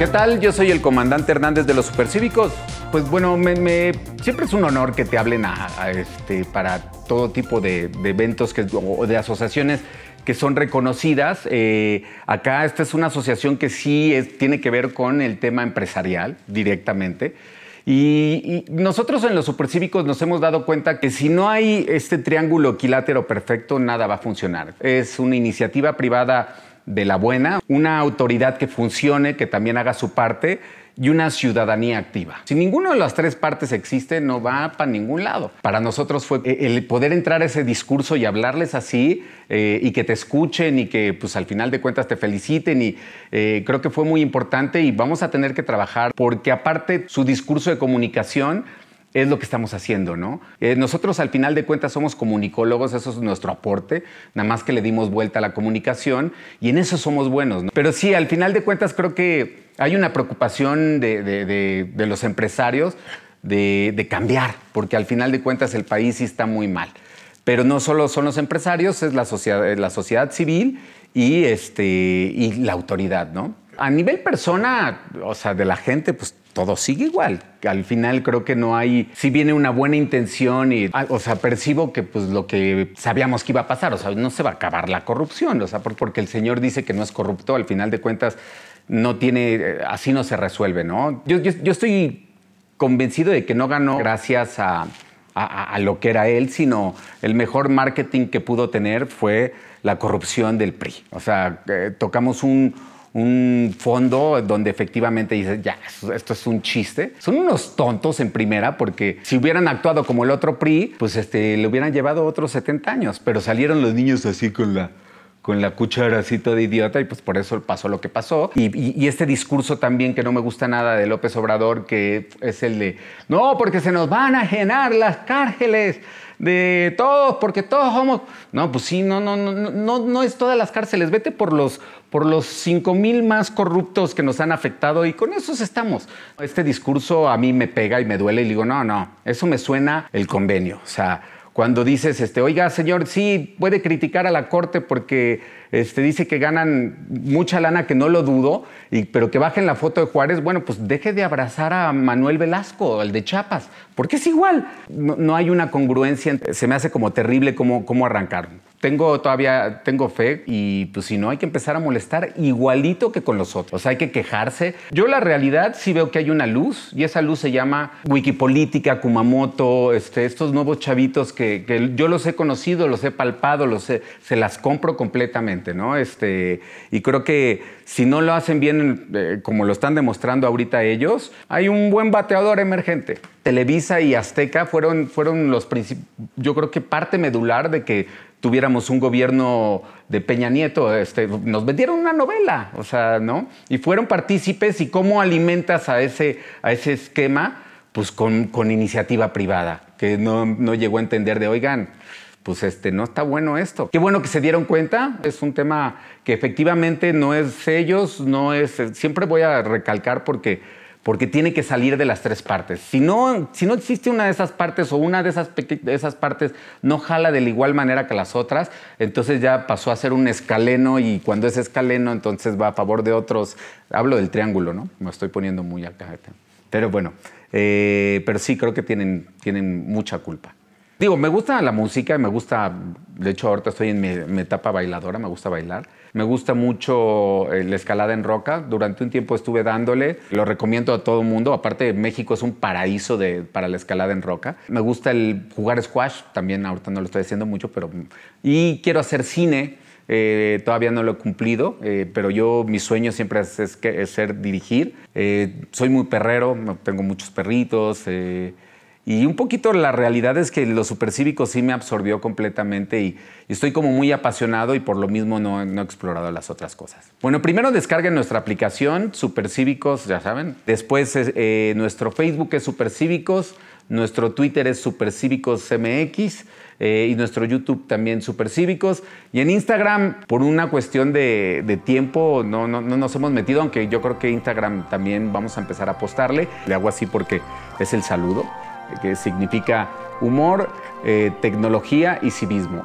¿Qué tal? Yo soy el comandante Hernández de los Supercívicos. Pues bueno, siempre es un honor que te hablen este, para todo tipo de, eventos o de asociaciones que son reconocidas. Eh, acá esta es una asociación que sí tiene que ver con el tema empresarial directamente. Y, y, nosotros en los supercívicos nos hemos dado cuenta que si no hay este triángulo equilátero perfecto, nada va a funcionar. Es una iniciativa privada de la buena, una autoridad que funcione, que también haga su parte y una ciudadanía activa. Si ninguna de las tres partes existe, no va para ningún lado. Para nosotros fue eh, el poder entrar a ese discurso y hablarles así eh, y que te escuchen y que pues al final de cuentas te feliciten y eh, creo que fue muy importante y vamos a tener que trabajar porque aparte su discurso de comunicación es lo que estamos haciendo, ¿no? Eh, nosotros al final de cuentas somos comunicólogos, eso es nuestro aporte, nada más que le dimos vuelta a la comunicación y en eso somos buenos, ¿no? Pero sí, al final de cuentas creo que hay una preocupación de, los empresarios de, cambiar, porque al final de cuentas el país sí está muy mal. Pero no solo son los empresarios, es la sociedad, eh, la sociedad civil y, este, y la autoridad, ¿no? A nivel persona, o sea, de la gente, pues todo sigue igual. Al final creo que no hay, si viene una buena intención y, ah, o sea, percibo que pues lo que sabíamos que iba a pasar, o sea, no se va a acabar la corrupción, o sea, porque el señor dice que no es corrupto, al final de cuentas no tiene, eh, así no se resuelve, ¿no? Yo, estoy convencido de que no ganó gracias a, lo que era él, sino el mejor marketing que pudo tener fue la corrupción del PRI. O sea, eh, tocamos un, un fondo donde efectivamente dices, ya, esto es un chiste. Son unos tontos en primera porque si hubieran actuado como el otro PRI, pues este, le hubieran llevado otros 70 años, pero salieron los niños así con la con la cucharacita de idiota y pues por eso pasó lo que pasó. Y, este discurso también que no me gusta nada de López Obrador, que es el de, no, porque se nos van a llenar las cárceles de todos, porque todos somos... No, pues sí, no, no, no, no, no es todas las cárceles, vete por los por los 5.000 más corruptos que nos han afectado y con esos estamos. Este discurso a mí me pega y me duele y digo, no, no, eso me suena el convenio. O sea, cuando dices, este, oiga, señor, sí, puede criticar a la Corte porque este, dice que ganan mucha lana, que no lo dudo, y, pero que bajen la foto de Juárez, bueno, pues deje de abrazar a Manuel Velasco, al de Chiapas, porque es igual. No, hay una congruencia, se me hace como terrible cómo, cómo arrancar tengo todavía, tengo fe y pues si no hay que empezar a molestar igualito que con los otros, hay que quejarse. Yo la realidad sí veo que hay una luz y esa luz se llama Wikipolítica, Kumamoto, este, estos nuevos chavitos que, yo los he conocido, los he palpado, los se las compro completamente, ¿no? Este, y creo que si no lo hacen bien eh, como lo están demostrando ahorita ellos, hay un buen bateador emergente. Televisa y Azteca fueron, fueron los yo creo que parte medular de que tuviéramos un gobierno de Peña Nieto, este, nos vendieron una novela, o sea, ¿no? Y fueron partícipes y cómo alimentas a ese, a ese esquema, pues con, con iniciativa privada, que no, llegó a entender de, oigan, pues este, no está bueno esto. Qué bueno que se dieron cuenta, es un tema que efectivamente no es ellos, no es, eh, siempre voy a recalcar porque porque tiene que salir de las tres partes. Si no, si no existe una de esas partes o una de esas, esas partes no jala de la igual manera que las otras, entonces ya pasó a ser un escaleno y cuando es escaleno entonces va a favor de otros. Hablo del triángulo, ¿no? Me estoy poniendo muy acá. Este. Pero bueno, eh, pero sí creo que tienen, tienen mucha culpa. Digo, me gusta la música, me gusta, de hecho ahorita estoy en mi etapa bailadora, me gusta bailar. Me gusta mucho eh, la escalada en roca. Durante un tiempo estuve dándole. Lo recomiendo a todo mundo. Aparte, México es un paraíso para la escalada en roca. Me gusta el jugar squash. También ahorita no lo estoy haciendo mucho, pero... Y quiero hacer cine. Eh, todavía no lo he cumplido, eh, pero yo mi sueño siempre es, ser dirigir. soy muy perrero, tengo muchos perritos. Y un poquito la realidad es que lo supercívicos sí me absorbió completamente y, estoy como muy apasionado y por lo mismo no, he explorado las otras cosas. Bueno, primero descarguen nuestra aplicación, Supercívicos, ya saben. Después eh, eh, nuestro Facebook es Supercívicos, nuestro Twitter es SupercívicosMX eh, y nuestro YouTube también Supercívicos. Y en Instagram, por una cuestión de, tiempo, no, no, no, nos hemos metido, aunque yo creo que Instagram también vamos a empezar a apostarle. Le hago así porque es el saludo que significa humor, eh, tecnología y civismo.